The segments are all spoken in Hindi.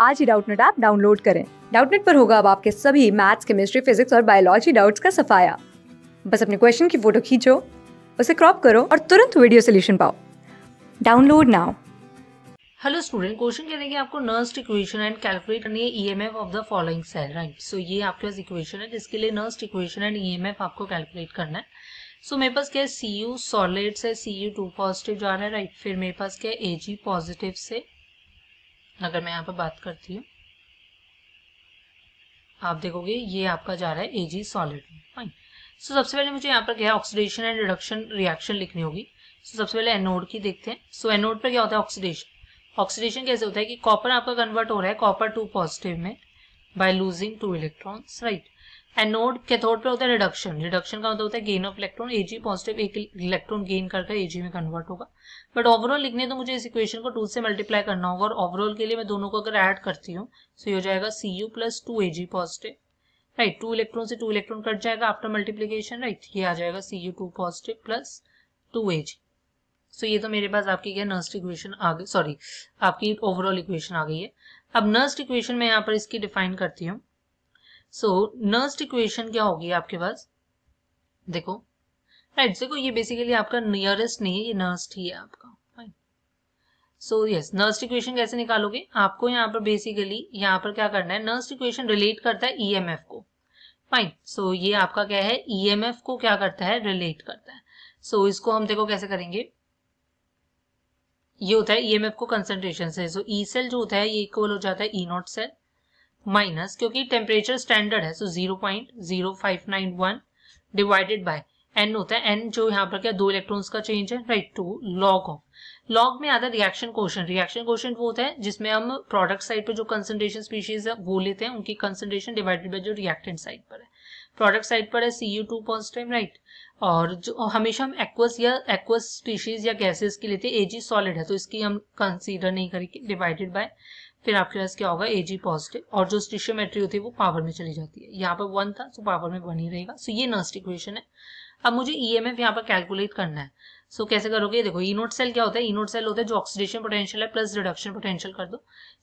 आज ही डाउटनेट ऐप डाउनलोड करें डाउटनेट पर होगा अब आपके सभी मैथ्स केमिस्ट्री फिजिक्स और बायोलॉजी डाउट्स का सफाया बस अपने क्वेश्चन की फोटो खींचो उसे क्रॉप करो और तुरंत वीडियो सोल्यूशन पाओ download now hello student question कह रहे हैं कि आपको नर्स्ट इक्वेशन एंड कैलकुलेट करनी है EMF of the following cell right so ये आपके पास इक्वेशन है जिसके लिए नर्स्ट इक्वेशन एंड ईएमएफ आपको कैलकुलेट करना है सो so, मेरे पास क्या है सी यू सॉलिड से सी यू टू पॉजिटिव जा रहा है राइट फिर मेरे पास क्या है ए जी पॉजिटिव से अगर मैं यहाँ पर बात करती हूँ आप देखोगे ये आपका जा रहा है ए जी सॉलिड फाइन सो सबसे पहले मुझे यहाँ पर क्या है ऑक्सीडेशन एंड रिडक्शन रिएक्शन लिखनी होगी सो सबसे पहले एनोड की देखते हैं सो एनोड पर क्या होता है ऑक्सीडेशन ऑक्सीडेशन कैसे होता है कि कॉपर आपका कन्वर्ट हो रहा है कॉपर टू पॉजिटिव में by losing two electrons right anode cathode पे होता है रिडक्शन रिडक्शन का मतलब होता है gain of electron Ag positive एक इलेक्ट्रॉन गेन करके एजी में कन्वर्ट होगा बट ओवरऑल लिखने तो मुझे इस इक्वेशन को टू से मल्टीप्लाई करना होगा और ओवरऑल के लिए मैं दोनों को अगर ऐड करती हूँ सो तो ये हो जाएगा C U plus two A G positive right two electron से टू इलेक्ट्रॉन कट जाएगा आफ्टर मल्टीप्लीकेशन राइट ये आ जाएगा C U two positive plus two A G so ये तो मेरे पास आपकी क्या नर्स्ट इक्वेशन आ गई सॉरी आपकी ओवरऑल इक्वेशन आ गई है अब नर्स्ट इक्वेशन मैं यहाँ पर इसकी डिफाइन करती हूँ सो नर्स्ट इक्वेशन क्या होगी आपके पास देखो राइट देखो ये बेसिकली आपका नियरेस्ट नहीं है ये नर्स्ट ही है आपका सो यस नर्स्ट इक्वेशन कैसे निकालोगे आपको यहाँ पर बेसिकली यहाँ पर क्या करना है नर्स्ट इक्वेशन रिलेट करता है एफ e को फाइन सो so, ये आपका क्या है एफ e को क्या करता है रिलेट करता है सो so, इसको हम देखो कैसे करेंगे ये होता है ई e को कंसेंट्रेशन से सो ई सेल जो होता है ये इक्वल हो जाता है ई नॉट सेल माइनस क्योंकि टेम्परेचर स्टैंडर्ड है so zero point zero five nine one divided by n होता है एन जो यहाँ पर क्या दो इलेक्ट्रॉन्स का चेंज है right two log of log में आता है रिएक्शन क्वेश्चन रिएक्शन क्वेश्चन वो होता है जिसमें हम प्रोडक्ट साइड पर जो कंसनट्रेशन स्पीशीज है वो लेते हैं उनकी कंसनट्रेशन डिवाइडेड बाय जो रिएक्टेंट साइड पर है प्रोडक्ट साइड पर है C U two positive right और जो हमेशा हम एक्वस या एक्वस स्पीशीज या गैसेस के लेते हैं एजी सॉलिड है तो इसकी हम कंसीडर नहीं करेंगे डिवाइडेड बाय फिर आपके पास क्या होगा ए जी पॉजिटिव और जो स्टिशोमेट्री होती है वो पावर में चली जाती है यहाँ पर वन था तो पावर में वन ही रहेगा सो ये नर्स्ट इक्वेशन है अब मुझे ई एम एफ यहाँ पर कैलकुलेट करना है सो कैसे करोगे देखो ई नोट सेल क्या होता है ई नोट सेल होता है जो ऑक्सीडेशन पोटेंशियल है प्लस रिडक्शन पोटेंशियल कर दो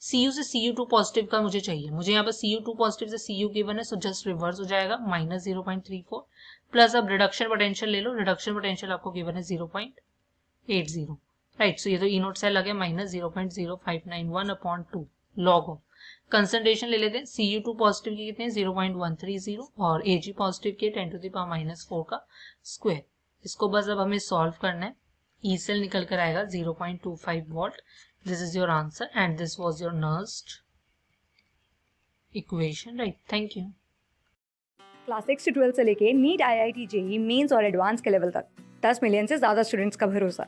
सी यू से सी यू टू पॉजिटिव का मुझे चाहिए मुझे यहाँ पर सी यू टू पॉजिटिव से सी यू गिवन है सो जस्ट रिवर्स हो जाएगा minus zero point three four plus अब रिडक्शन पोटेंशियल ले लो रिडक्शन पोटेंशियल आपको गिवन है zero point eight zero right so ये तो ई नोट सेल आ गया minus zero point zero five nine one upon two log of concentration ले लेते हैं सी यू टू पॉजिटिव के कितने zero point one three zero और ए जी पॉजिटिव के ten to the power minus four का स्क्वायर इसको बस अब हमें सॉल्व करना है ई e सेल निकल कर आएगा zero point two five volt this is your answer and this was your Nernst equation right thank you class six से ट्वेल्थ से लेके NEET I I T JEE mains और एडवांस के लेवल तक दस मिलियन से ज़्यादा स्टूडेंट्स का भरोसा